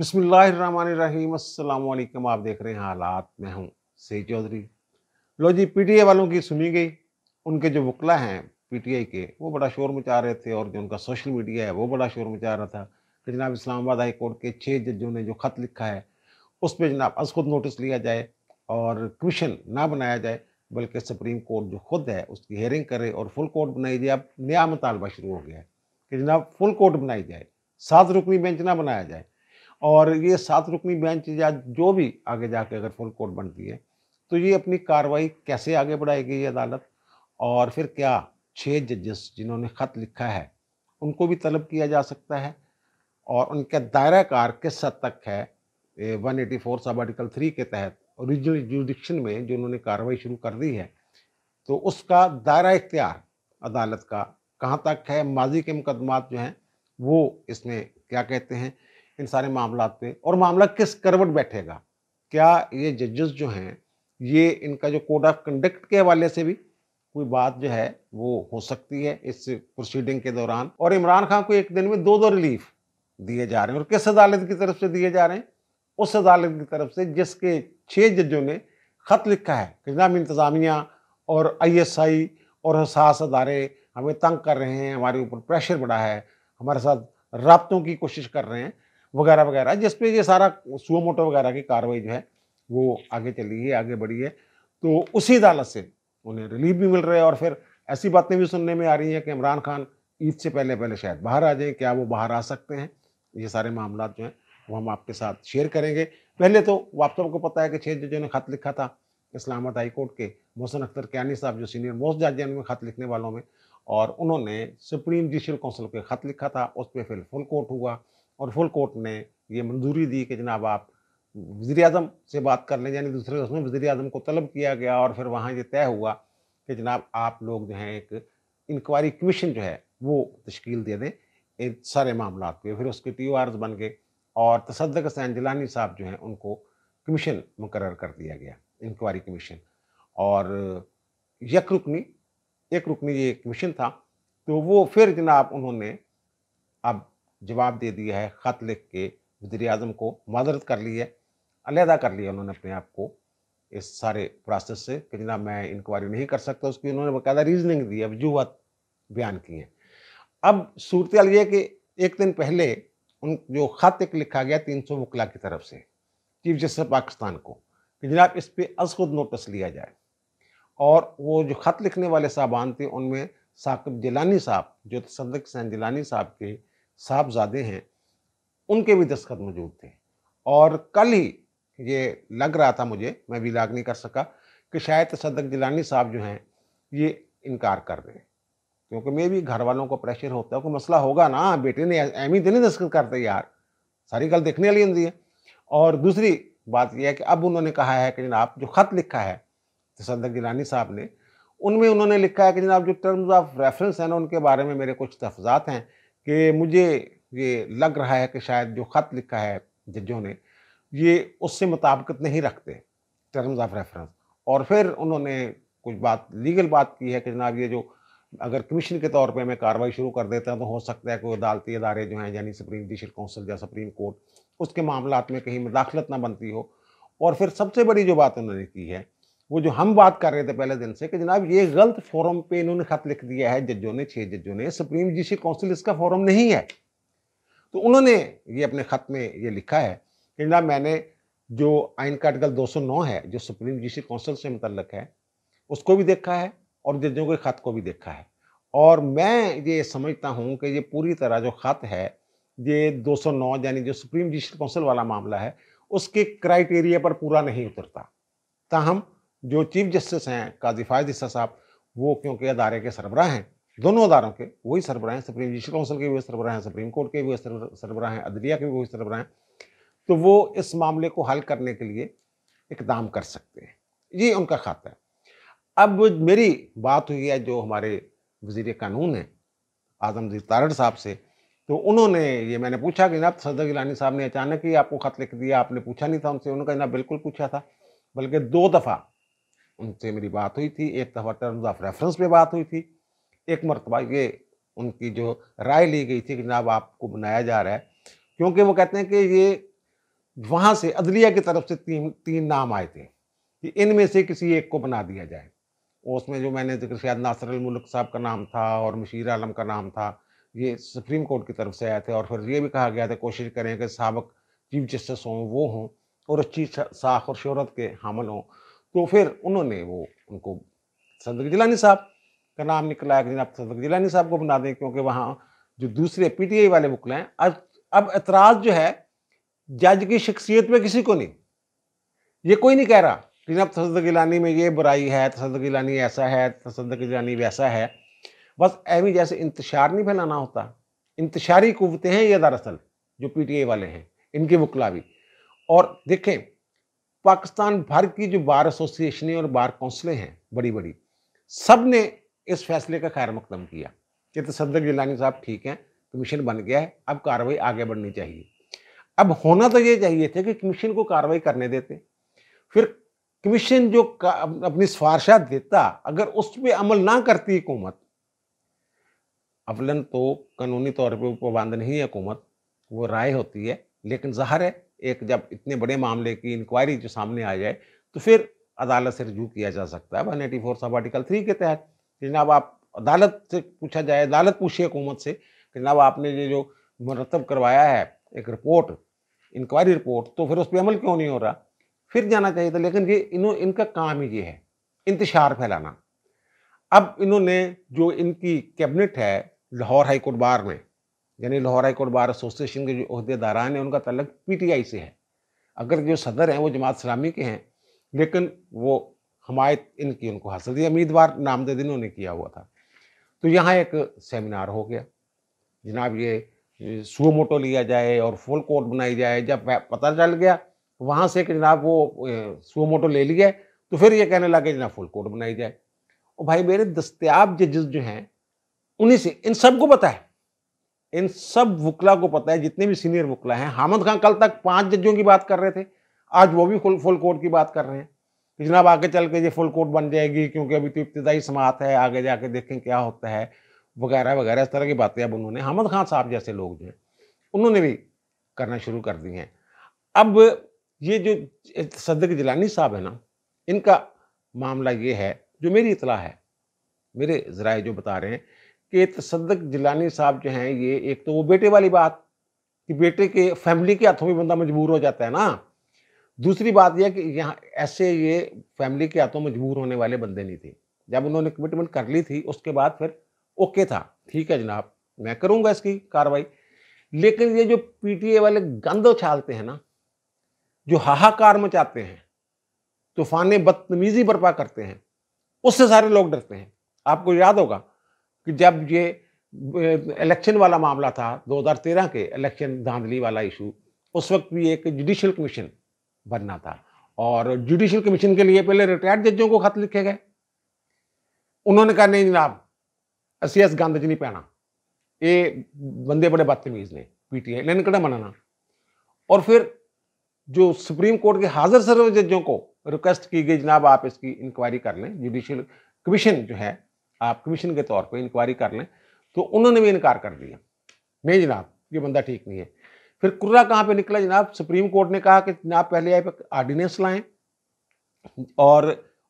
बसमिलकुम आप देख रहे हैं हालात मैं हूँ से चौधरी लो जी पीटीआई वालों की सुनी गई उनके जो वकला हैं पीटीआई के वो बड़ा शोर मचा रहे थे और जो उनका सोशल मीडिया है वो बड़ा शोर मचा रहा था कि जनाब इस्लामाबाद हाई कोर्ट के छः जजों ने जो ख़त लिखा है उस पर जनाब अज खुद नोटिस लिया जाए और कमीशन ना बनाया जाए बल्कि सुप्रीम कोर्ट जो खुद है उसकी हेयरिंग करे और फुल कोर्ट बनाई जाए अब नया मुतालबा शुरू हो गया है कि जनाब फुल कोर्ट बनाई जाए सात रुकनी बेंच ना बनाया जाए और ये सात रुकनी बेंच या जो भी आगे जाके अगर फुल कोर्ट बनती है तो ये अपनी कार्रवाई कैसे आगे बढ़ाएगी ये अदालत और फिर क्या छः जजेस जिन्होंने ख़त लिखा है उनको भी तलब किया जा सकता है और उनका दायरा कार किस हद तक है one eighty four sub article three के तहत ओरिजिनल जुडिक्शन में जो उन्होंने कार्रवाई शुरू कर दी है तो उसका दायरा इख्तियार अदालत का कहाँ तक है माजी के मुकदमात जो हैं वो इसमें क्या कहते हैं इन सारे मामला पे और मामला किस करवट बैठेगा क्या ये जजेस जो हैं ये इनका जो कोड ऑफ कंडक्ट के हवाले से भी कोई बात जो है वो हो सकती है इस प्रोसीडिंग के दौरान और इमरान खान को एक दिन में दो दो रिलीफ दिए जा रहे हैं और किस अदालत की तरफ से दिए जा रहे हैं उस अदालत की तरफ से जिसके छः जजों ने ख़त लिखा है कि जनाब इंतज़ामिया और आईएसआई और हसास अदारे हमें तंग कर रहे हैं हमारे ऊपर प्रेशर बढ़ा है हमारे साथ रबतों की कोशिश कर रहे हैं वगैरह वगैरह जिसपे ये सारा सुओ मोटो वगैरह की कार्रवाई जो है वो आगे चली है आगे बढ़ी है तो उसी अदालत से उन्हें रिलीफ भी मिल रहा है और फिर ऐसी बातें भी सुनने में आ रही हैं कि इमरान खान ईद से पहले पहले शायद बाहर आ जाएँ क्या वो बाहर आ सकते हैं ये सारे मामला जो हैं वो हम आपके साथ शेयर करेंगे पहले तो आप सबको पता है कि छः जजों ने खत लिखा था इस्लामाबाद हाईकोर्ट के मोहसन अख्तर कैनी साहब जो सीनियर मोस्ट जज हैं उनमें खत लिखने वालों में और उन्होंने सुप्रीम जुडिशल काउंसिल के खत लिखा था उस पर फिर फुल कोर्ट हुआ और फुल कोर्ट ने ये मंजूरी दी कि जनाब आप वज़ी अजम से बात कर लें यानी दूसरे उसमें वज़ी अजम को तलब किया गया और फिर वहाँ ये तय हुआ कि जनाब आप लोग जो हैं एक इंक्वायरी कमीशन जो है वो तश्कील दे दें इन सारे मामला पे फिर उसके टी आर बन गए और तसदक हसैन जिलानी साहब जो हैं उनको कमीशन मुकर कर दिया गया इंक्वायरी कमीशन और यक रुकनी एक रुकनी ये कमीशन था तो वो फिर जनाब उन्होंने अब जवाब दे दिया है ख़त लिख के वजीर अजम को मदद कर ली है अलहदा कर लिया उन्होंने अपने आप को इस सारे प्रोसेस से कि जना मैं इंक्वायरी नहीं कर सकता उसकी उन्होंने बाकायदा रीजनिंग दी है वजूहत बयान की हैं अब सूरत ये कि एक दिन पहले उन जो ख़त एक लिखा गया तीन सौ वकला की तरफ से चीफ जस्टिस पाकिस्तान को कि जनाब इस पर अज खुद नोटिस लिया जाए और वो जो ख़त लिखने वाले साहबान थे उनमें साकब जिलानी साहब जो तसदक सैन जिलानी साहब के साहबजादे हैं उनके भी दस्तखत मौजूद थे और कल ही ये लग रहा था मुझे मैं भी लाग नहीं कर सका कि शायद सदक जिलानी साहब जो हैं ये इनकार कर रहे हैं क्योंकि मैं भी घर वालों को प्रेशर होता है कोई मसला होगा ना बेटे ने एम ही तो नहीं दस्तखत करते यार सारी गल देखने वाली होती है और दूसरी बात यह है कि अब उन्होंने कहा है कि जनाब जो ख़त लिखा है तसदक जिलानी साहब ने उनमें उन्होंने लिखा है कि जनाब जो टर्म्स ऑफ रेफरेंस हैं ना उनके बारे में मेरे कुछ तफजात हैं कि मुझे ये लग रहा है कि शायद जो ख़त लिखा है जजों ने ये उससे मुताबकत नहीं रखते टर्म्स ऑफ रेफरेंस और फिर उन्होंने कुछ बात लीगल बात की है कि जनाब ये जो अगर कमीशन के तौर पे मैं कार्रवाई शुरू कर देता हूँ तो हो सकता है कोई अदालती अदारे जो हैं यानी सुप्रीम जुडिशल काउंसिल या सुप्रीम कोर्ट उसके मामला में कहीं मुदाखलत ना बनती हो और फिर सबसे बड़ी जो बात उन्होंने की है वो जो हम बात कर रहे थे पहले दिन से कि जनाब ये गलत फोरम पे इन्होंने खत लिख दिया है जजों ने छह जजों ने सुप्रीम जुडिशियल काउंसिल इसका फोरम नहीं है तो उन्होंने ये अपने खत में ये लिखा है कि जनाब मैंने जो आइन का आर्टिकल 209 है जो सुप्रीम जुडिशियल काउंसिल से मुतलक है उसको भी देखा है और जजों के खत को भी देखा है और मैं ये समझता हूँ कि ये पूरी तरह जो खत है ये 209 यानी जो सुप्रीम जुडिशियल काउंसिल वाला मामला है उसके क्राइटेरिया पर पूरा नहीं उतरता ताहम जो चीफ जस्टिस हैं काजी फायद हिस्सा साहब वो क्योंकि अदारे के सरबराह हैं दोनों अदारों के वही सरबराह हैं सुप्रीम जुडिशल काउंसिल के भी सरबराह हैं सुप्रीम कोर्ट के भी सरबराह हैं अदलिया के भी वही सरबराह हैं तो वो इस मामले को हल करने के लिए इकदाम कर सकते हैं ये उनका खाता है अब मेरी बात हुई है जो हमारे वजीर कानून हैं आजम जी तारड़ साहब से तो उन्होंने ये मैंने पूछा कि जनाब सदर गिलानी साहब ने अचानक ही आपको ख़त लिख दिया आपने पूछा नहीं था उनसे उन्होंने कहा जनाब बिल्कुल पूछा था बल्कि दो दफ़ा उनसे मेरी बात हुई थी एक दफ़ा टर्म्स ऑफ रेफरेंस पे बात हुई थी एक मरतबा ये उनकी जो राय ली गई थी कि जनाब आपको बनाया जा रहा है क्योंकि वो कहते हैं कि ये वहाँ से अदलिया की तरफ से तीन तीन नाम आए थे कि इनमें से किसी एक को बना दिया जाए उसमें जो मैंने जिक्र शायद नासर मुल्क साहब का नाम था और मशीर आलम का नाम था ये सुप्रीम कोर्ट की तरफ से आए थे और फिर ये भी कहा गया था कोशिश करें कि सबक चीफ जस्टिस हों वो हों और अच्छी साख और शहरत के हामल हों तो फिर उन्होंने वो उनको सदक जिलानी साहब का नाम निकला कि आप सदक जिलानी साहब को बना दें क्योंकि वहाँ जो दूसरे पीटीआई वाले वकला हैं अब अब एतराज़ जो है जज की शख्सियत में किसी को नहीं ये कोई नहीं कह रहा कि जनाब तसद गिलानी में ये बुराई है तसद तो गिलानी ऐसा है तसद तो गिलानी वैसा है बस ऐवी जैसे इंतशार नहीं फैलाना होता इंतशारी कुवतें हैं ये दरअसल जो आई वाले हैं इनके वकला भी और देखें पाकिस्तान भर की जो बार एसोसिएशनें और बार कौंसलें हैं बड़ी बड़ी सब ने इस फैसले का खैर मकदम किया कि तसदक तो जिलानी साहब ठीक हैं कमीशन बन गया है अब कार्रवाई आगे बढ़नी चाहिए अब होना तो ये चाहिए था कि कमीशन को कार्रवाई करने देते फिर कमीशन जो अपनी सिफारशा देता अगर उस पर अमल ना करती हुकूमत अवलन तो कानूनी तौर पर पाबंद नहीं है हुकूमत वो राय होती है लेकिन जाहिर है एक जब इतने बड़े मामले की इंक्वायरी जो सामने आ जाए तो फिर अदालत से रजू किया जा सकता है one eighty four sub article three के तहत जनाब आप अदालत से पूछा जाए अदालत पूछिए हुकूमत से कि जनाब आपने ये जो मरतब करवाया है एक रिपोर्ट इंक्वायरी रिपोर्ट तो फिर उस पर अमल क्यों नहीं हो रहा फिर जाना चाहिए था लेकिन ये इन इनका काम ही ये है इंतशार फैलाना अब इन्होंने जो इनकी कैबिनेट है लाहौर हाईकोर्ट बार में यानी Lahore high court court bar association के जो अहदेदारान हैं उनका तलक पीटीआई से है अगर जो सदर हैं वो जमात इस्लामी के हैं लेकिन वो हमायत इनकी उनको हासिल थी उम्मीदवार नामजद इन्होंने किया हुआ था तो यहाँ एक सेमिनार हो गया जनाब ये सुओ मोटो लिया जाए और फुल कोर्ट बनाई जाए जब पता चल गया वहाँ से कि जनाब वो सुओ मोटो ले लिया तो फिर ये कहने लगे जनाब फुल कोर्ट बनाई जाए और भाई मेरे दस्तियाब जजेस जो हैं उन्हीं से इन सबको पता है इन सब वकला को पता है जितने भी सीनियर वकला हैं हामद खान कल तक पांच जजों की बात कर रहे थे आज वो भी फुल फुल कोर्ट की बात कर रहे हैं कि जनाब आगे चल के ये फुल कोर्ट बन जाएगी क्योंकि अभी तो इब्तदाई समात है आगे जाके देखें क्या होता है वगैरह वगैरह इस तरह की बातें अब उन्होंने हामद खान साहब जैसे लोग जो हैं उन्होंने भी करना शुरू कर दी हैं अब ये जो सदक जिलानी साहब है ना इनका मामला ये है जो मेरी इतला है मेरे ज़राए जो बता रहे हैं कि तसदक जिलानी साहब जो हैं ये एक तो वो बेटे वाली बात कि बेटे के फैमिली के हाथों में बंदा मजबूर हो जाता है ना दूसरी बात यह कि यहाँ ऐसे ये फैमिली के हाथों मजबूर होने वाले बंदे नहीं थे जब उन्होंने कमिटमेंट कर ली थी उसके बाद फिर ओके था ठीक है जनाब मैं करूँगा इसकी कार्रवाई लेकिन ये जो पीटीए वाले गंद उछालते हैं ना जो हाहाकार मचाते हैं तूफान बदतमीजी बर्पा करते हैं उससे सारे लोग डरते हैं आपको याद होगा कि जब ये इलेक्शन वाला मामला था 2013 के इलेक्शन धांधली वाला इशू उस वक्त भी एक जुडिशल कमीशन बनना था और जुडिशल कमीशन के लिए पहले रिटायर्ड जजों को खत लिखे गए उन्होंने कहा नहीं जनाब असी एस गंद नहीं पैना ये बंदे बड़े बदतमीज ने पीटीआई इन्होंने कड़ा मनाना और फिर जो सुप्रीम कोर्ट के हाजिर सर्व जजों को रिक्वेस्ट की गई जनाब आप इसकी इंक्वायरी कर लें जुडिशल कमीशन जो है आप कमीशन के तौर पर इंक्वायरी कर लें तो उन्होंने भी इनकार कर दिया नहीं जनाब ये बंदा ठीक नहीं है फिर कुर्रा कहाँ पे निकला जनाब सुप्रीम कोर्ट ने कहा कि जनाब पहले आप आर्डिनेंस लाएं और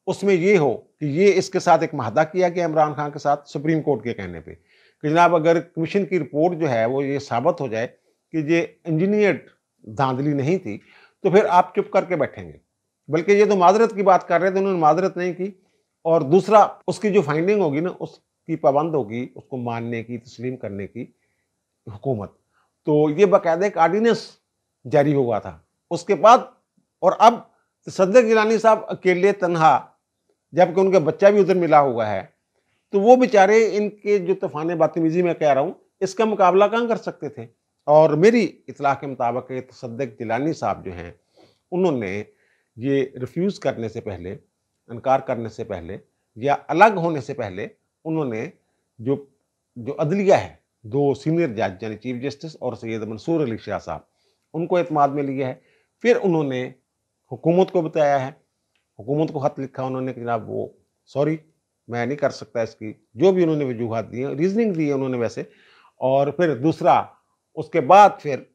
उसमें ये हो कि ये इसके साथ एक माहदा किया गया इमरान खान के साथ सुप्रीम कोर्ट के कहने पे कि जनाब अगर कमीशन की रिपोर्ट जो है वो ये साबित हो जाए कि ये इंजीनियर्ड धांधली नहीं थी तो फिर आप चुप करके बैठेंगे बल्कि ये तो माजरत की बात कर रहे थे उन्होंने माजरत नहीं की और दूसरा उसकी जो फाइंडिंग होगी ना उसकी पाबंद होगी उसको मानने की तस्लीम करने की हुकूमत तो ये बाकायदा एक आर्डीनेंस जारी हुआ था उसके बाद और अब सदर गिलानी साहब अकेले तनहा जबकि उनका बच्चा भी उधर मिला हुआ है तो वो बेचारे इनके जो तूफान बदतमीज़ी में कह रहा हूँ इसका मुकाबला कहाँ कर सकते थे और मेरी इतलाह के मुताबिक तसदक जिलानी साहब जो हैं उन्होंने ये रिफ्यूज़ करने से पहले इनकार करने से पहले या अलग होने से पहले उन्होंने जो जो अदलिया है दो सीनियर जज यानी चीफ जस्टिस और सैयद मंसूर अली शाह साहब उनको अतमाद में लिया है फिर उन्होंने हुकूमत को बताया है हुकूमत को ख़त लिखा उन्होंने कि जनाब वो सॉरी मैं नहीं कर सकता इसकी जो भी उन्होंने वजूहत दी रीजनिंग दी है उन्होंने वैसे और फिर दूसरा उसके बाद फिर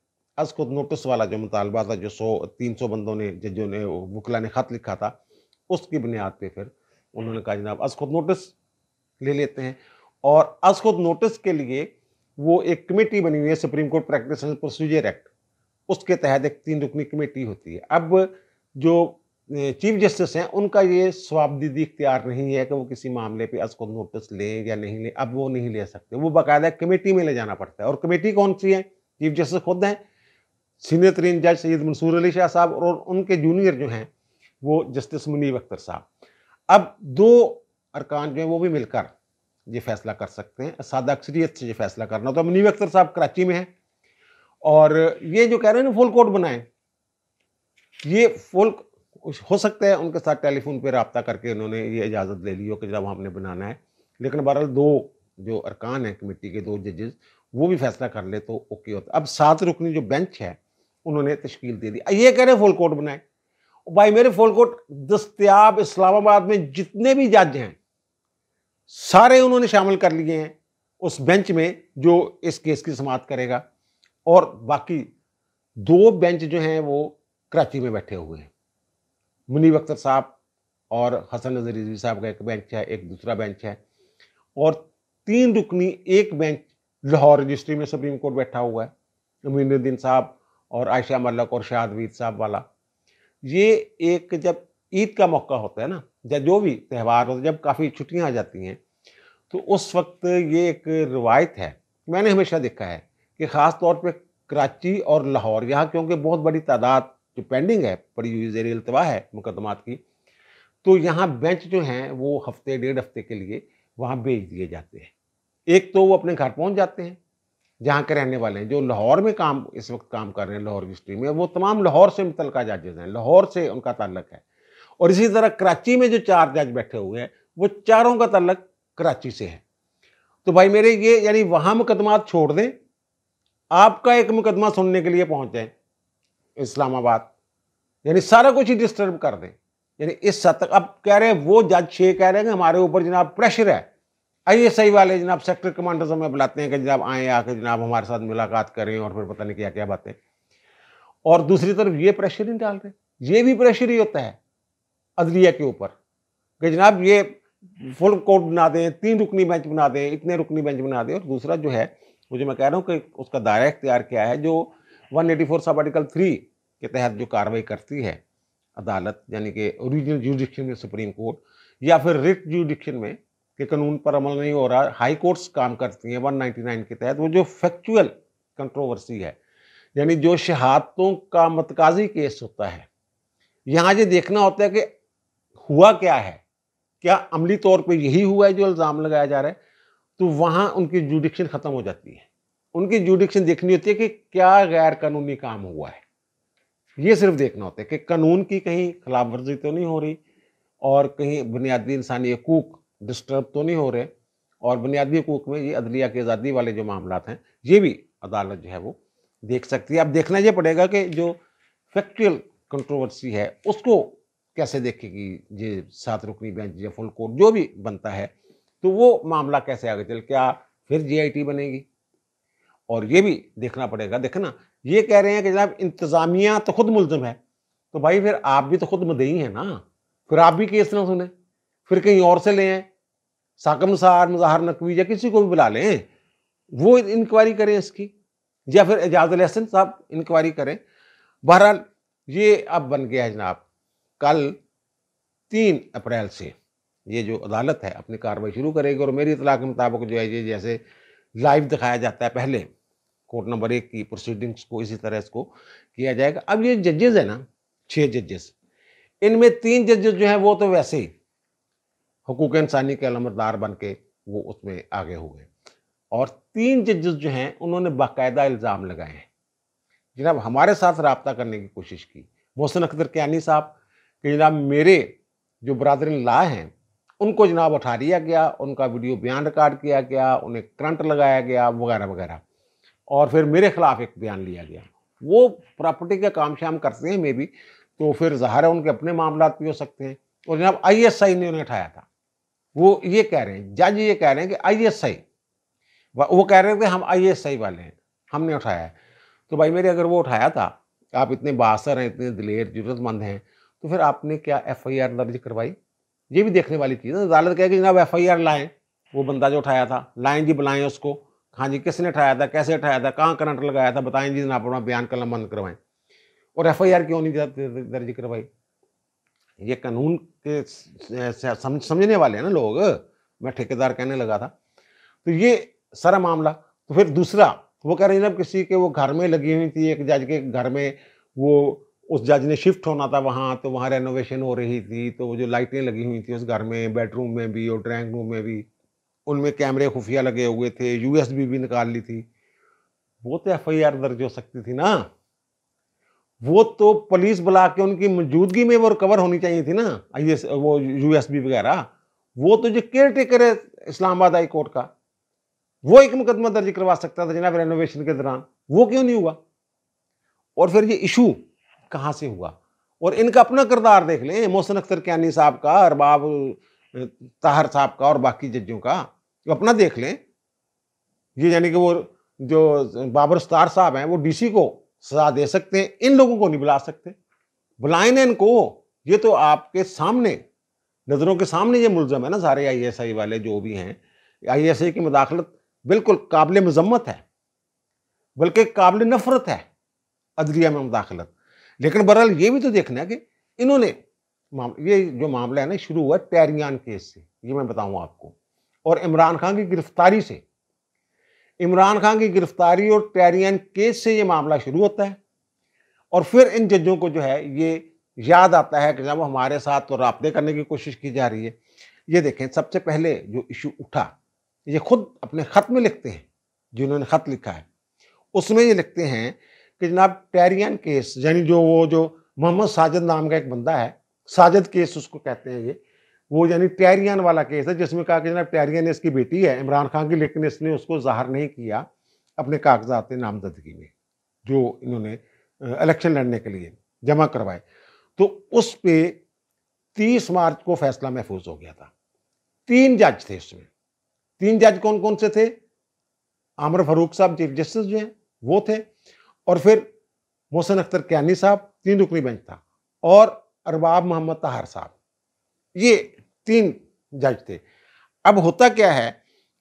खुद नोटिस वाला जो मुतालबा था जो सौ तीन सौ बंदों ने जजों ने वकला ने ख़त लिखा था उसकी बुनियाद पर फिर उन्होंने कहा जनाब अज खुद नोटिस ले लेते हैं और अज खुद नोटिस के लिए वो एक कमेटी बनी हुई है supreme court and procedure act उसके तहत एक तीन रुकनी कमेटी होती है अब जो चीफ जस्टिस हैं उनका ये स्वाबदीदी इख्तियार नहीं है कि वो किसी मामले पे अज खुद नोटिस लें या नहीं लें अब वो नहीं ले सकते वो बाकायदा कमेटी में ले जाना पड़ता है और कमेटी कौन सी है चीफ जस्टिस खुद हैं सीनियर तरीन जज सैद मंसूर अली शाह साहब और उनके जूनियर जो हैं वो जस्टिस मुनीब अख्तर साहब अब दो अरकान जो हैं वो भी मिलकर ये फैसला कर सकते हैं सादा अक्सरियत से अच्छा ये फैसला करना तो मुनीब अख्तर साहब कराची में हैं और ये जो कह रहे हैं ना फुल कोर्ट बनाएं ये फुल हो सकता है उनके साथ टेलीफोन पर रबता करके उन्होंने ये इजाज़त ले ली हो कि जब हमने बनाना है लेकिन बहरहाल दो जो अरकान हैं कमेटी के दो जजेस वो भी फैसला कर ले तो ओके होता अब सात रुकनी जो बेंच है उन्होंने तश्कील दे दी ये कह रहे हैं फुल कोर्ट बनाए भाई मेरे फोलकोट दस्तियाब इस्लामाबाद में जितने भी जज हैं सारे उन्होंने शामिल कर लिए हैं उस बेंच में जो इस केस की समाप्त करेगा और बाकी दो बेंच जो हैं वो कराची में बैठे हुए हैं मुनीब अख्तर साहब और हसन नजर रिजवी साहब का एक बेंच है एक दूसरा बेंच है और तीन रुकनी एक बेंच लाहौर रजिस्ट्री में सुप्रीम कोर्ट बैठा हुआ है अमीनुद्दीन साहब और आयशा मलक और शाहवीद साहब वाला ये एक जब ईद का मौका होता है ना या जो भी त्यौहार होता है जब काफ़ी छुट्टियां आ जाती हैं तो उस वक्त ये एक रिवायत है मैंने हमेशा देखा है कि ख़ास तौर पे कराची और लाहौर यहाँ क्योंकि बहुत बड़ी तादाद जो पेंडिंग है बड़ी हुई जेर अल्तवा है मुकदमात की तो यहाँ बेंच जो हैं वो हफ्ते डेढ़ हफ्ते के लिए वहाँ भेज दिए जाते हैं एक तो वो अपने घर पहुँच जाते हैं जहाँ के रहने वाले हैं जो लाहौर में काम इस वक्त काम कर रहे हैं लाहौर यूनिवर्सिटी में वो तमाम लाहौर से मुतलका जजेज़ हैं लाहौर से उनका ताल्लक है और इसी तरह कराची में जो चार जज बैठे हुए हैं वो चारों का ताल्लक कराची से है तो भाई मेरे ये यानी वहाँ मुकदमा छोड़ दें आपका एक मुकदमा सुनने के लिए पहुँच जाए इस्लामाबाद यानी सारा कुछ ही डिस्टर्ब कर दें यानी इस हद तक अब कह रहे हैं वो जज छः कह रहे हैं हमारे ऊपर जनाब प्रेशर है आइए सही वाले जनाब सेक्टर कमांडर से हमें बुलाते हैं कि जनाब आए आके जनाब हमारे साथ मुलाकात करें और फिर पता नहीं क्या क्या बातें और दूसरी तरफ ये प्रेशर नहीं डाल रहे ये भी प्रेशर ही होता है अदलिया के ऊपर कि जनाब ये फुल कोर्ट बना दें तीन रुकनी बेंच बना दें इतने रुकनी बेंच बना दें और दूसरा जो है वो जो मैं कह रहा हूँ कि उसका दायरा इख्तियार क्या है जो 184 सब आर्टिकल थ्री के तहत जो कार्रवाई करती है अदालत यानी कि ओरिजिनल जुडिक्शन में सुप्रीम कोर्ट या फिर रिट जुडिक्शन में के कानून पर अमल नहीं हो रहा हाई कोर्ट्स काम करती हैं 199 के तहत वो जो फैक्चुअल कंट्रोवर्सी है यानी जो शहादतों का मतकाजी केस होता है यहाँ ये देखना होता है कि हुआ क्या है क्या अमली तौर पे यही हुआ है जो इल्ज़ाम लगाया जा रहा है तो वहाँ उनकी जुडिक्शन ख़त्म हो जाती है उनकी जुडिक्शन देखनी होती है कि क्या गैर कानूनी काम हुआ है ये सिर्फ देखना होता है कि कानून की कहीं खिलाफ वर्जी तो नहीं हो रही और कहीं बुनियादी इंसानी हकूक डिस्टर्ब तो नहीं हो रहे और बुनियादी हकूक में ये अदलिया की आज़ादी वाले जो मामला हैं ये भी अदालत जो है वो देख सकती है अब देखना ये पड़ेगा कि जो फैक्चुअल कंट्रोवर्सी है उसको कैसे देखेगी ये सात रुकनी बेंच या फुल कोर्ट जो भी बनता है तो वो मामला कैसे आगे चल क्या फिर जीआईटी बनेगी और ये भी देखना पड़ेगा देखना ये कह रहे हैं कि जनाब इंतज़ामिया तो खुद मुलजम है तो भाई फिर आप भी तो खुद मदई हैं ना फिर आप भी केस ना सुने फिर कहीं और से ले आए साकम सार नकवी या किसी को भी बुला लें वो इंक्वायरी करें इसकी या फिर एजाज लहसन साहब इंक्वायरी करें बहरहाल ये अब बन गया है जनाब कल तीन अप्रैल से ये जो अदालत है अपनी कार्रवाई शुरू करेगी और मेरी इतला के मुताबिक जो है ये जैसे लाइव दिखाया जाता है पहले कोर्ट नंबर एक की प्रोसीडिंग्स को इसी तरह इसको किया जाएगा अब ये जजेज है ना छः जजेस इनमें तीन जजेस जो हैं वो तो वैसे ही हकूक इंसानी के अलमदार बन के वो उसमें आगे हुए और तीन जजेस जो हैं उन्होंने बाकायदा इल्ज़ाम लगाए हैं जनाब हमारे साथ रबता करने की कोशिश की मोहसिन अख्तर क्यानी साहब कि जनाब मेरे जो बरदर ला हैं उनको जनाब उठा लिया गया उनका वीडियो बयान रिकॉर्ड किया गया उन्हें करंट लगाया गया वगैरह वगैरह और फिर मेरे खिलाफ एक बयान लिया गया वो प्रॉपर्टी का काम शाम करते हैं मे भी तो फिर ज़ाहिर है उनके अपने मामला भी हो सकते हैं और जनाब आई एस आई ने उन्हें उठाया था वो ये कह रहे हैं जज ये कह रहे हैं कि आई एस आई वो कह रहे थे हम आई एस आई वाले हैं हमने उठाया है तो भाई मेरे अगर वो उठाया था आप इतने बासर हैं इतने दिलेर जरूरतमंद हैं तो फिर आपने क्या एफ आई आर दर्ज करवाई ये भी देखने वाली चीज़ है अदालत कहे कि जनाब एफ आई आर लाएँ वो बंदा जो उठाया था लाएँ जी बुलाएँ उसको हाँ जी किसने उठाया था कैसे उठाया था कहाँ करंट लगाया था बताएं जी जनाब अपना बयान कलम बंद करवाएं और एफ आई आर क्यों नहीं दर्ज करवाई ये कानून के समझ समझने वाले हैं ना लोग मैं ठेकेदार कहने लगा था तो ये सारा मामला तो फिर दूसरा वो कह रहे जब किसी के वो घर में लगी हुई थी एक जज के घर में वो उस जज ने शिफ्ट होना था वहाँ तो वहाँ रेनोवेशन हो रही थी तो वो जो लाइटें लगी हुई थी उस घर में बेडरूम में भी और ड्राइंग रूम में भी उनमें कैमरे खुफिया लगे हुए थे यूएसबी भी निकाल ली थी वो तो एफ दर्ज हो सकती थी ना वो तो पुलिस बुला के उनकी मौजूदगी में वो रिकवर होनी चाहिए थी ना आई एस वो बी वगैरह वो तो जो केयर टेकर है इस्लामाबाद हाई कोर्ट का वो एक मुकदमा दर्ज करवा सकता था जनाब रेनोवेशन के दौरान वो क्यों नहीं हुआ और फिर ये इशू कहाँ से हुआ और इनका अपना किरदार देख लें मोहसन अख्तर कैनी साहब का अरबाब ताहर साहब का और बाकी जजों का अपना देख लें ये यानी कि वो जो बाबर स्तार साहब हैं वो डीसी को सजा दे सकते हैं इन लोगों को नहीं बुला सकते बुलाएं ना इनको ये तो आपके सामने नज़रों के सामने ये मुलजम है ना सारे आई वाले जो भी हैं आई की मुदाखलत बिल्कुल काबिल मजम्मत है बल्कि काबिल नफरत है अदलिया में मुदाखलत लेकिन बहरहाल ये भी तो देखना है कि इन्होंने ये जो मामला है ना शुरू हुआ टेरियान केस से ये मैं बताऊँ आपको और इमरान खान की गिरफ्तारी से इमरान खान की गिरफ्तारी और टैरियन केस से ये मामला शुरू होता है और फिर इन जजों को जो है ये याद आता है कि जब हमारे साथ तो रबते करने की कोशिश की जा रही है ये देखें सबसे पहले जो इशू उठा ये खुद अपने ख़त में लिखते हैं जिन्होंने ख़त लिखा है उसमें ये लिखते हैं कि जनाब टैरियन केस यानी जो वो जो मोहम्मद साजद नाम का एक बंदा है साजद केस उसको कहते हैं ये वो यानी टैरियन वाला केस है जिसमें कहा कि जनाब टैरियन इसकी बेटी है इमरान खान की लेकिन इसने उसको जाहिर नहीं किया अपने कागजात नामजदगी में जो इन्होंने इलेक्शन लड़ने के लिए जमा करवाए तो उस पर तीस मार्च को फैसला महफूज हो गया था तीन जज थे उसमें तीन जज कौन कौन से थे आमर फरूक साहब चीफ जस्टिस जो हैं वो थे और फिर मोहसन अख्तर कैनी साहब तीन रुकनी बेंच था और अरबाब मोहम्मद तहार साहब ये तीन जज थे अब होता क्या है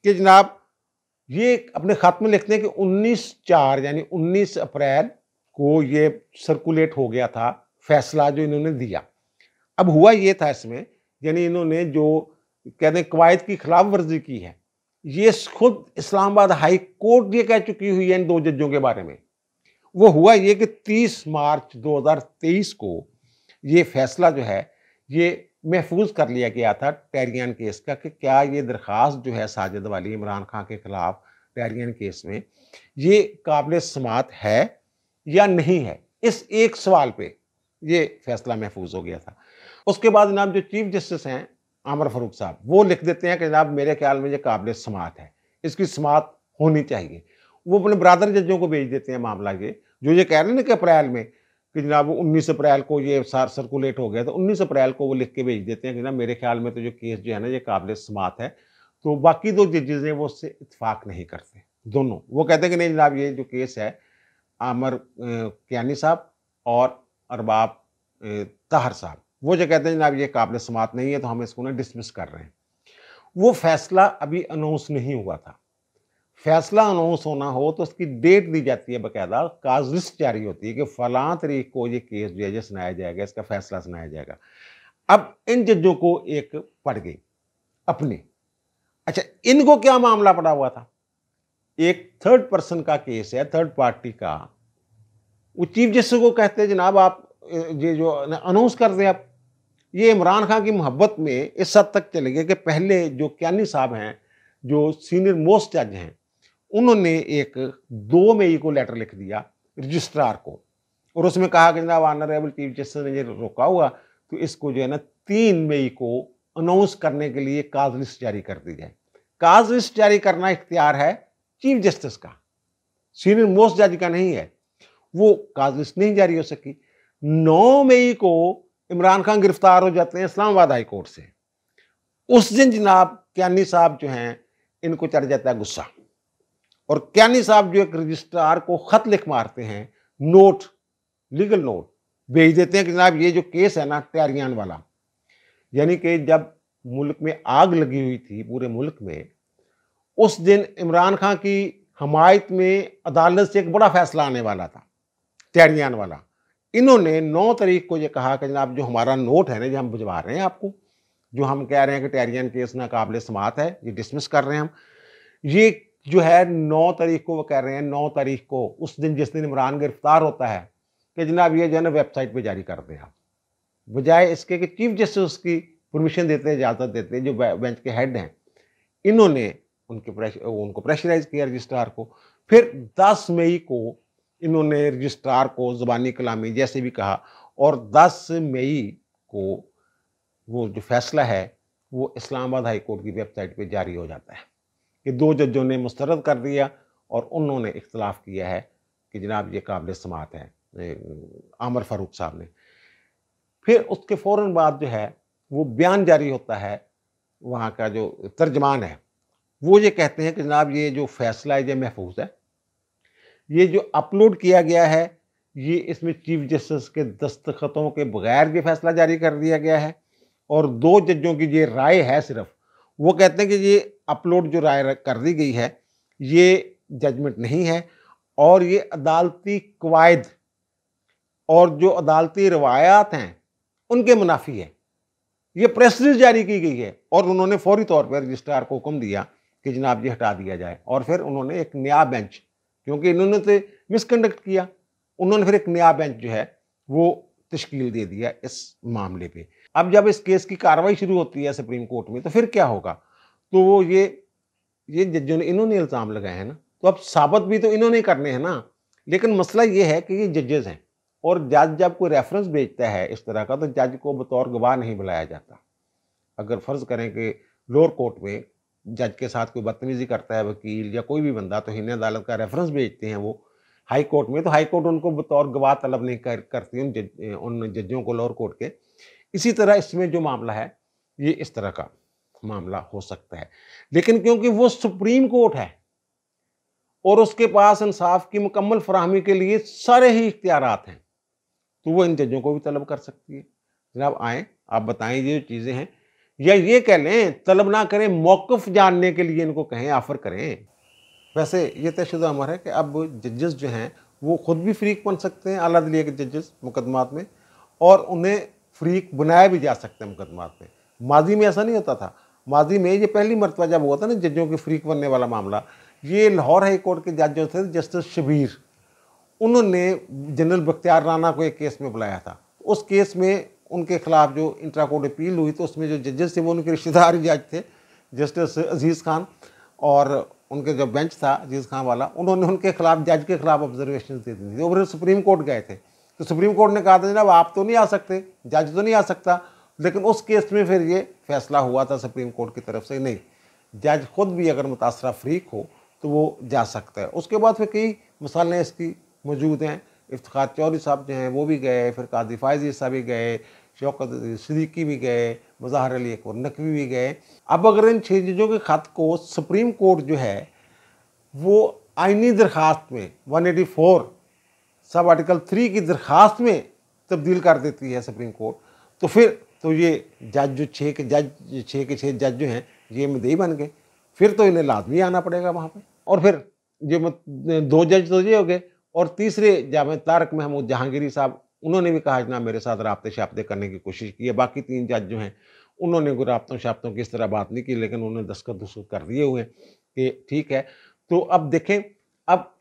कि जनाब ये अपने ख़त में लिखते हैं कि 19 चार यानी 19 अप्रैल को ये सर्कुलेट हो गया था फैसला जो इन्होंने दिया अब हुआ ये था इसमें यानी इन्होंने जो कहते हैं कवायद की खिलाफ वर्जी की है ये खुद इस्लामाबाद हाई कोर्ट ये कह चुकी हुई है इन दो जजों के बारे में वो हुआ ये कि 30 मार्च 2023 को ये फैसला जो है ये महफूज कर लिया गया था टैरियन केस का कि क्या ये दरख्वास्त जो है साजिद वाली इमरान खान के ख़िलाफ़ टैरियन केस में ये काबिल समात है या नहीं है इस एक सवाल पे ये फैसला महफूज हो गया था उसके बाद जनाब जो चीफ जस्टिस हैं आमर फरूक साहब वो लिख देते हैं कि जनाब मेरे ख्याल में ये काबिल समात है इसकी समात होनी चाहिए वो अपने ब्रादर जजों को भेज देते हैं मामला ये जो ये कह रहे हैं ना कि अप्रैल में कि जनाब उन्नीस अप्रैल को ये सार सर्कुलेट हो गया तो उन्नीस अप्रैल को वो लिख के भेज देते हैं कि जनाब मेरे ख्याल में तो जो केस जो है ना ये काबिल समात है तो बाकी दो जजेज हैं वो उससे इतफाक़ नहीं करते दोनों वो कहते हैं कि नहीं जनाब ये जो केस है आमर कियानी साहब और अरबाब ताहर साहब वो जो कहते हैं जनाब ये काबिल समात नहीं है तो हम इसको ना डिसमिस कर रहे हैं वो फैसला अभी अनाउंस नहीं हुआ था फैसला अनाउंस होना हो तो उसकी डेट दी जाती है बाकायदा काज लिस्ट जारी होती है कि फलां तरीक को ये केस जो है सुनाया जाएगा इसका फैसला सुनाया जाएगा अब इन जजों को एक पड़ गई अपने अच्छा इनको क्या मामला पड़ा हुआ था एक थर्ड पर्सन का केस है थर्ड पार्टी का वो चीफ जस्टिस को कहते हैं जनाब आप ये जो अनाउंस कर दें आप ये इमरान खान की मोहब्बत में इस हद तक चले गए कि पहले जो क्यानी साहब हैं जो सीनियर मोस्ट जज हैं उन्होंने एक दो मई को लेटर लिख दिया रजिस्ट्रार को और उसमें कहा कि जनाब ऑनरेबल चीफ जस्टिस ने ये रोका हुआ तो इसको जो है ना तीन मई को अनाउंस करने के लिए काज लिस्ट जारी कर दी जाए काज लिस्ट जारी करना इख्तियार है चीफ जस्टिस का सीनियर मोस्ट जज का नहीं है वो काज लिस्ट नहीं जारी हो सकी नौ मई को इमरान खान गिरफ्तार हो जाते हैं इस्लामाबाद हाई कोर्ट से उस दिन जनाब क्या साहब जो हैं इनको चढ़ जाता है गुस्सा और कैनी साहब जो एक रजिस्ट्रार को खत लिख मारते हैं नोट लीगल नोट भेज देते हैं कि जनाब ये जो केस है ना तैयारियान वाला यानी कि जब मुल्क में आग लगी हुई थी पूरे मुल्क में उस दिन इमरान खां की हमायत में अदालत से एक बड़ा फैसला आने वाला था तैयारियान वाला इन्होंने नौ तारीख को ये कहा कि जनाब जो हमारा नोट है ना जो हम भिजवा रहे हैं आपको जो हम कह रहे हैं कि टैरियन केस नाकबले समात है ये डिसमिस कर रहे हैं हम ये जो है नौ तारीख को वो कह रहे हैं नौ तारीख को उस दिन जिस दिन इमरान गिरफ्तार होता है कि जनाब ये जो है ना वेबसाइट पर जारी कर दें आप बजाय इसके कि चीफ जस्टिस उसकी परमिशन देते हैं इजाज़त देते हैं जो बेंच के हेड हैं इन्होंने उनके प्रेश, उनको प्रेशराइज किया रजिस्ट्रार को फिर 10 मई को इन्होंने रजिस्ट्रार को ज़बानी कलामी जैसे भी कहा और 10 मई को वो जो फैसला है वो इस्लामाबाद हाई कोर्ट की वेबसाइट पे जारी हो जाता है कि दो जजों ने मुस्तरद कर दिया और उन्होंने इख्तलाफ किया है कि जनाब ये काबिल समात है आमर फारूक साहब ने फिर उसके फ़ौर बाद जो है वो बयान जारी होता है वहाँ का जो तर्जमान है वो ये कहते हैं कि जनाब ये जो फैसला है ये महफूज है ये जो अपलोड किया गया है ये इसमें चीफ जस्टिस के दस्तखतों के बगैर ये फैसला जारी कर दिया गया है और दो जजों की ये राय है सिर्फ वो कहते हैं कि ये अपलोड जो राय कर दी गई है ये जजमेंट नहीं है और ये अदालती कवायद और जो अदालती रवायात हैं उनके मुनाफी है ये प्रेस रिलीज जारी की गई है और उन्होंने फौरी तौर पर रजिस्ट्रार को हुक्म दिया कि जनाब ये हटा दिया जाए और फिर उन्होंने एक नया बेंच क्योंकि इन्होंने तो मिसकंडक्ट किया उन्होंने फिर एक नया बेंच जो है वो तश्कील दे दिया इस मामले पे अब जब इस केस की कार्रवाई शुरू होती है सुप्रीम कोर्ट में तो फिर क्या होगा तो वो ये ये जजों ने इन्होंने इल्ज़ाम लगाए हैं ना तो अब साबित भी तो इन्होंने करने हैं ना लेकिन मसला ये है कि ये जजेज हैं और जज जब कोई रेफरेंस भेजता है इस तरह का तो जज को बतौर गवाह नहीं बुलाया जाता अगर फ़र्ज़ करें कि लोअर कोर्ट में जज के साथ कोई बदतमीज़ी करता है वकील या कोई भी बंदा तो हिन अदालत का रेफरेंस भेजते हैं वो हाई कोर्ट में तो हाई कोर्ट उनको बतौर गवाह तलब नहीं कर करती उन जज उन जजों को लोअर कोर्ट के इसी तरह इसमें जो मामला है ये इस तरह का मामला हो सकता है लेकिन क्योंकि वो सुप्रीम कोर्ट है और उसके पास इंसाफ की मुकम्मल फरहमी के लिए सारे ही इख्तियार हैं तो वो इन जजों को भी तलब कर सकती है जनाब आए आप बताएं ये चीज़ें हैं या ये कह लें तलब ना करें मौकफ़ जानने के लिए इनको कहें ऑफर करें वैसे ये तयशुदा अमर है कि अब जजेस जो हैं वो ख़ुद भी फ्रीक बन सकते हैं अला दिल्ली के जजेस मुकदमात में और उन्हें फ्रीक बनाया भी जा सकते हैं मुकदमात में माजी में ऐसा नहीं होता था माजी में ये पहली मरतबा जब हुआ था ना जजों के फ्रीक बनने वाला मामला ये लाहौर हाई कोर्ट के जज जो थे जस्टिस शबीर उन्होंने जनरल बख्तियार राना को एक केस में बुलाया था उस केस में उनके खिलाफ जो इंट्रा कोर्ट अपील हुई तो उसमें जो जजेस थे वो उनके रिश्तेदार जज थे जस्टिस अजीज़ खान और उनके जो बेंच था अजीज़ खान वाला उन्होंने उनके खिलाफ जज के खिलाफ ऑब्जर्वेशन दे दी थी वो सुप्रीम कोर्ट गए थे तो सुप्रीम कोर्ट ने कहा था जनाब आप तो नहीं आ सकते जज तो नहीं आ सकता लेकिन उस केस में फिर ये फैसला हुआ था सुप्रीम कोर्ट की तरफ से नहीं जज खुद भी अगर मुतासर फ्रीक हो तो वो जा सकता है उसके बाद फिर कई मिसालें इसकी मौजूद हैं इफ्तार चौधरी साहब जो हैं वो भी गए फिर काजी फायजी साहब भी गए शौकत सदीकी भी गए मज़ाहर अली अकबर नकवी भी गए अब अगर इन छः जजों के ख़त को सुप्रीम कोर्ट जो है वो आइनी दरख्वास्त में 184 सब आर्टिकल थ्री की दरख्वास्त में तब्दील कर देती है सुप्रीम कोर्ट तो फिर तो ये जज जो छः के जज छः के छः जज जो हैं ये ही बन गए फिर तो इन्हें लाजमी आना पड़ेगा वहाँ पर और फिर ये दो जज तो ये हो गए और तीसरे जाम तारक महमूद जहांगीरी साहब उन्होंने भी कहा जना मेरे साथ रबते शाबते करने की कोशिश की है बाकी तीन जज जो हैं उन्होंने कोई रबतों शाबतों की इस तरह बात नहीं की लेकिन उन्होंने दस्खत दस्खत कर दिए हुए हैं कि ठीक है तो अब देखें अब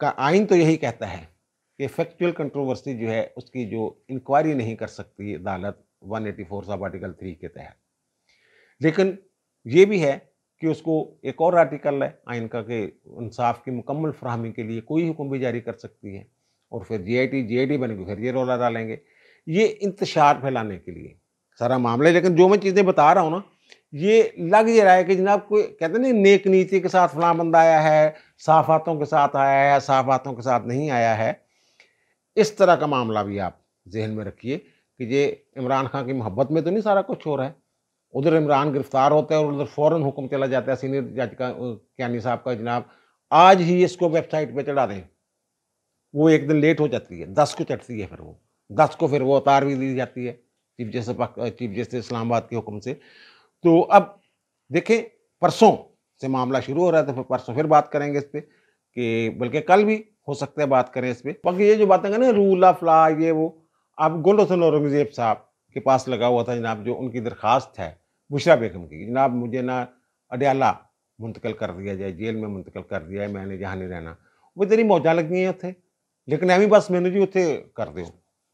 का आइन तो यही कहता है कि फैक्चुअल कंट्रोवर्सी जो है उसकी जो इंक्वायरी नहीं कर सकती अदालत one eighty four sub article three के तहत लेकिन ये भी है कि उसको एक और आर्टिकल है आइन हाँ, का के इंसाफ की मुकम्मल फ्राहमी के लिए कोई हुक्म भी जारी कर सकती है और फिर जी I T G I T बनेगी फिर ये रोला डालेंगे ये इंतशार फैलाने के लिए सारा मामला है लेकिन जो मैं चीज़ें बता रहा हूँ ना ये लग ये रहा है कि जनाब कोई कहते नहीं नेक नीति के साथ फलां बंदा आया है साफातों के साथ आया है साफ हाथों के साथ नहीं आया है इस तरह का मामला भी आप जहन में रखिए कि ये इमरान खान की मोहब्बत में तो नहीं सारा कुछ हो रहा है उधर इमरान गिरफ्तार होता है और उधर फ़ौरन हुक्म चला जाता है सीनियर जज का क्यानी साहब का जनाब आज ही इसको वेबसाइट पर चढ़ा दें वो एक दिन लेट हो जाती है दस को चढ़ती है फिर वो दस को फिर वो उतार भी दी जाती है chief justice chief justice Islamabad के हुक्म से तो अब देखें परसों से मामला शुरू हो रहा है तो फिर परसों फिर बात करेंगे इस पर कि बल्कि कल भी हो सकता है बात करें इस पर बाकी ये जो बातें करें रूल ऑफ लॉ ये वो अब गुल हसन औरंगज़ेब साहब के पास लगा हुआ था जनाब जो उनकी दरख्वास्त है बुशरा बेगम की जनाब मुझे ना अडयाला मुंतकिल कर दिया जाए जेल में मुंतकिल कर दिया है मैंने जहाँ नहीं रहना वो तेरी मौजा लगियाँ उत्थे लेकिन अभी बस मैंने जी उत्थे कर दो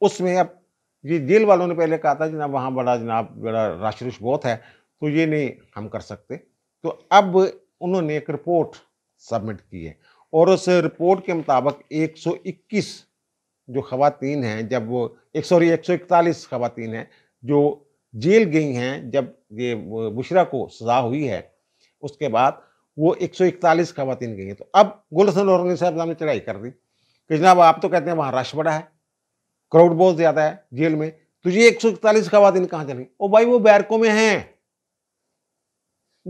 उसमें अब ये जेल वालों ने पहले कहा था जनाब वहाँ बड़ा जनाब बड़ा रश रुश बहुत है तो ये नहीं हम कर सकते तो अब उन्होंने एक रिपोर्ट सबमिट की है और उस रिपोर्ट के मुताबिक 121 जो खातन हैं जब वो एक सॉरी एक सौ इकतालीस खातन हैं जो जेल गई हैं जब ये बुशरा को सजा हुई है उसके बाद वो एक सौ इकतालीस खातन गई हैं तो अब गुलसन और साहब ने चढ़ाई कर दी कि जनाब आप तो कहते हैं वहाँ रश बड़ा है क्राउड बहुत ज़्यादा है जेल में तुझे तो एक सौ इकतालीस खातन कहाँ चली ओ भाई वो बैरकों में हैं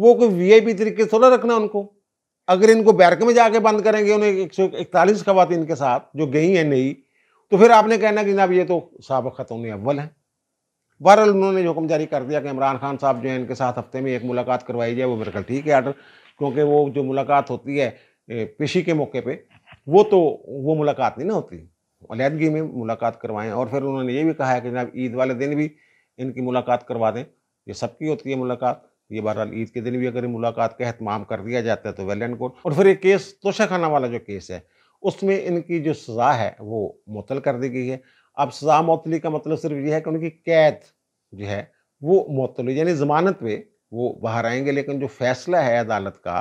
वो कोई वी आई पी तरीके से थोड़ा रखना उनको अगर इनको बैरक में जाके बंद करेंगे उन्हें एक सौ इकतालीस खातन के साथ जो गई हैं नई तो फिर आपने कहना कि जनाब ये तो सबक ख़तून अव्वल हैं बहरहाल उन्होंने हुक्म जारी कर दिया कि इमरान खान साहब जो है इनके साथ हफ्ते में एक मुलाकात करवाई जाए वो बिल्कुल ठीक है आर्डर क्योंकि वो जो मुलाकात होती है पेशी के मौके पर वो तो वो मुलाकात नहीं ना होती अलीहदगी में मुलाकात करवाएं और फिर उन्होंने ये भी कहा है कि जनाब ईद वाले दिन भी इनकी मुलाकात करवा दें ये सबकी होती है मुलाकात ये बहरहाल ईद के दिन भी अगर मुलाकात का अहतमाम कर दिया जाता है तो वेल एंड गुड और फिर ये केस तोशाखाना वाला जो केस है उसमें इनकी जो सज़ा है वो मुतल कर दी गई है अब सज़ा मअतली का मतलब सिर्फ ये है कि उनकी कैद जो है वो मअतल यानी ज़मानत पे वो बाहर आएंगे लेकिन जो फैसला है अदालत का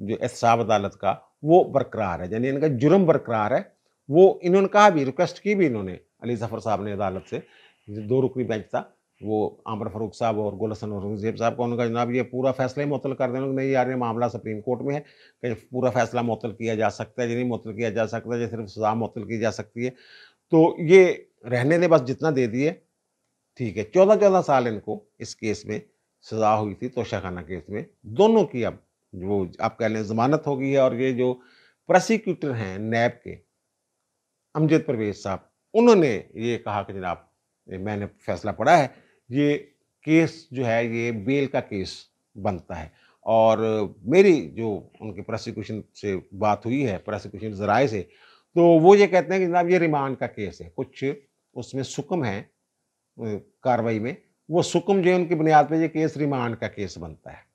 जो एहसाब अदालत का वो बरकरार है यानी इनका जुर्म बरकरार है वो इन्होंने कहा भी रिक्वेस्ट की भी इन्होंने अली जफ़र साहब ने अदालत से दो रुकनी बेंच था वो आमर फरूक साहब और गुलसन औरंगजेब साहब का उनका जनाब ये पूरा फैसला ही मुतल कर देना नहीं यार ये मामला सुप्रीम कोर्ट में है कि पूरा फैसला मुतल किया जा सकता है या नहीं मुतल किया जा सकता है या सिर्फ सजा मुतल की जा सकती है तो ये रहने दे बस जितना दे दिए ठीक है चौदह चौदह साल इनको इस केस में सजा हुई थी तोशाखाना केस में दोनों की अब वो आप कह लें जमानत हो गई है और ये जो प्रोसिक्यूटर हैं नैब के अमजद परवेज साहब उन्होंने ये कहा कि जनाब मैंने फैसला पढ़ा है ये केस जो है ये बेल का केस बनता है और मेरी जो उनके प्रोसिक्यूशन से बात हुई है प्रोसिक्यूशन जराए से तो वो ये कहते हैं कि जनाब ये रिमांड का केस है कुछ उसमें सुकम है कार्रवाई में वो सुकम जो है उनकी बुनियाद पर ये केस रिमांड का केस बनता है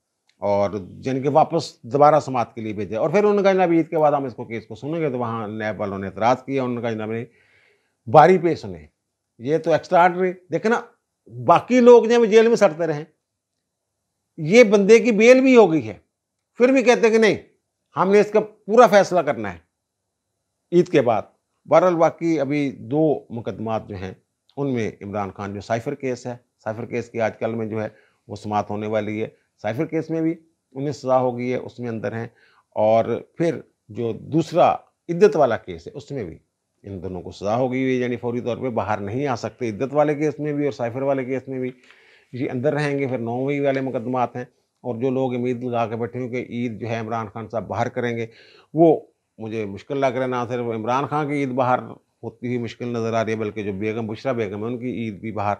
और जिनके वापस दोबारा समाप्त के लिए भेजे और फिर उन्होंने कहा जनाब ईद के बाद हम इसको केस को सुनेंगे तो वहाँ नैब वालों ने एतराज़ किया उन्होंने कहा जनाब बारी पे सुने ये तो एक्स्ट्रा देखे ना बाकी लोग जो जेल में सड़ते रहे ये बंदे की बेल भी हो गई है फिर भी कहते कि नहीं हमने इसका पूरा फैसला करना है ईद के बाद बहरहाल बाकी अभी दो मुकदमात जो हैं उनमें इमरान खान जो साइफर केस है साइफर केस की आजकल में जो है वो समाप्त होने वाली है साइफर केस में भी उन्हें सजा हो गई है उसमें अंदर हैं और फिर जो दूसरा इद्दत वाला केस है उसमें भी इन दोनों को सज़ा हो गई है यानी फौरी तौर पे बाहर नहीं आ सकते इद्दत वाले केस में भी और साइफर वाले केस में भी ये अंदर रहेंगे फिर नौवीं वाले मुकदमात हैं और जो लोग उम्मीद लगा के बैठे हुए कि ईद जो है इमरान खान साहब बाहर करेंगे वो मुझे मुश्किल लग रहा है ना सिर्फ इमरान खान की ईद बाहर होती हुई मुश्किल नज़र आ रही है बल्कि जो बेगम बुशरा बेगम है उनकी ईद भी बाहर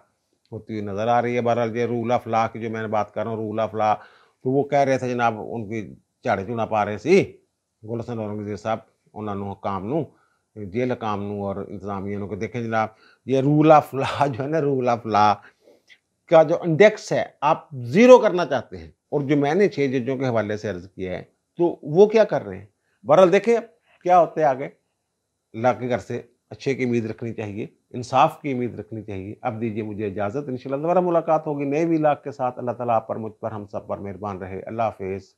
होती हुई नज़र आ रही है बहरहाल ये ऑफ ला की जो मैंने बात कर रहा हूँ रूल ऑफ ला तो वो कह रहे थे जनाब उनकी झाड़े चुना पा रहे थे ਗੁਲਸ਼ਨ ਔਰੰਗਜ਼ੇਬ साहब उन्होंने काम ਹਕਾਮ जेल कामनू और इंतजामिया को देखें जनाब ये रूल ऑफ ला जो है ना रूल ऑफ ला का जो इंडेक्स है आप ज़ीरो करना चाहते हैं और जो मैंने छः जजों के हवाले से अर्ज़ किया है तो वो क्या कर रहे हैं बहरल देखें क्या होते हैं आगे ला के घर से अच्छे की उम्मीद रखनी चाहिए इंसाफ की उम्मीद रखनी चाहिए अब दीजिए मुझे इजाज़त इन दोबारा मुलाकात होगी नए भी लाख के साथ अल्लाह ताला आप पर मुझ पर हम सब पर मेहरबान रहे अल्लाह हाफिज़